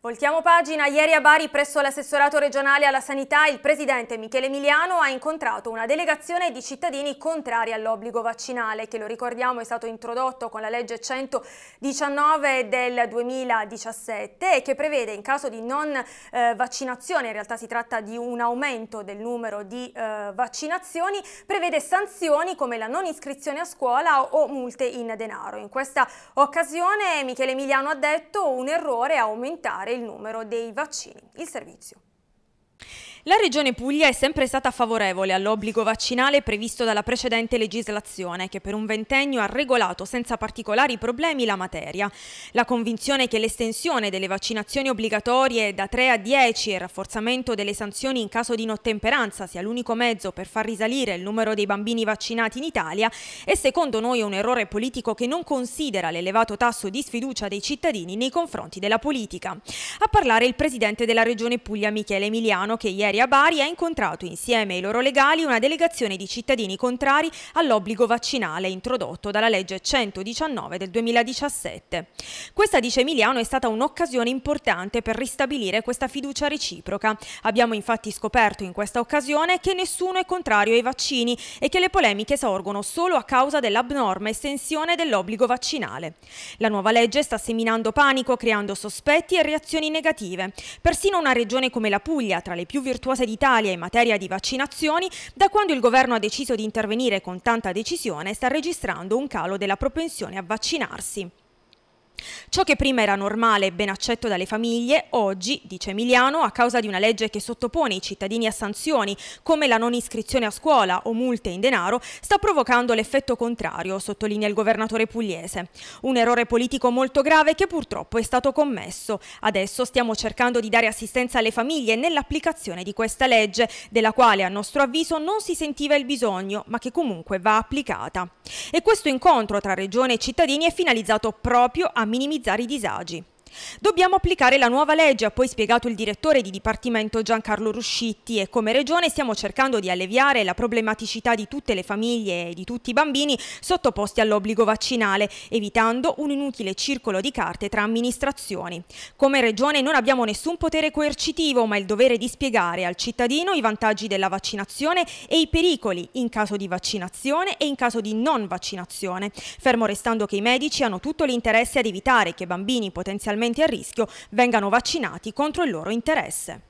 Voltiamo pagina. Ieri a Bari presso l'assessorato regionale alla sanità il presidente Michele Emiliano ha incontrato una delegazione di cittadini contrari all'obbligo vaccinale che lo ricordiamo è stato introdotto con la legge 119 del 2017 e che prevede in caso di non eh, vaccinazione, in realtà si tratta di un aumento del numero di eh, vaccinazioni, prevede sanzioni come la non iscrizione a scuola o multe in denaro. In questa occasione Michele Emiliano ha detto un errore è aumentare aumentare il numero dei vaccini. Il servizio. La Regione Puglia è sempre stata favorevole all'obbligo vaccinale previsto dalla precedente legislazione che per un ventennio ha regolato senza particolari problemi la materia. La convinzione che l'estensione delle vaccinazioni obbligatorie da 3 a 10 e il rafforzamento delle sanzioni in caso di inottemperanza sia l'unico mezzo per far risalire il numero dei bambini vaccinati in Italia è secondo noi un errore politico che non considera l'elevato tasso di sfiducia dei cittadini nei confronti della politica. A parlare il Presidente della Regione Puglia Michele Emiliano che ieri ieri a Bari ha incontrato insieme ai loro legali una delegazione di cittadini contrari all'obbligo vaccinale introdotto dalla legge 119 del 2017. Questa, dice Emiliano, è stata un'occasione importante per ristabilire questa fiducia reciproca. Abbiamo infatti scoperto in questa occasione che nessuno è contrario ai vaccini e che le polemiche sorgono solo a causa dell'abnorme estensione dell'obbligo vaccinale. La nuova legge sta seminando panico, creando sospetti e reazioni negative. Persino una regione come la Puglia, tra le più virtuose, virtuose d'Italia in materia di vaccinazioni, da quando il governo ha deciso di intervenire con tanta decisione sta registrando un calo della propensione a vaccinarsi. Ciò che prima era normale e ben accetto dalle famiglie, oggi, dice Emiliano, a causa di una legge che sottopone i cittadini a sanzioni come la non iscrizione a scuola o multe in denaro, sta provocando l'effetto contrario, sottolinea il governatore pugliese. Un errore politico molto grave che purtroppo è stato commesso. Adesso stiamo cercando di dare assistenza alle famiglie nell'applicazione di questa legge, della quale a nostro avviso non si sentiva il bisogno, ma che comunque va applicata. E questo incontro tra regione e cittadini è finalizzato proprio a minimizzare i disagi. Dobbiamo applicare la nuova legge, ha poi spiegato il direttore di Dipartimento Giancarlo Ruscitti e come Regione stiamo cercando di alleviare la problematicità di tutte le famiglie e di tutti i bambini sottoposti all'obbligo vaccinale, evitando un inutile circolo di carte tra amministrazioni. Come Regione non abbiamo nessun potere coercitivo, ma il dovere di spiegare al cittadino i vantaggi della vaccinazione e i pericoli in caso di vaccinazione e in caso di non vaccinazione, fermo restando che i medici hanno tutto l'interesse ad evitare che bambini potenzialmente realmente a rischio vengano vaccinati contro il loro interesse.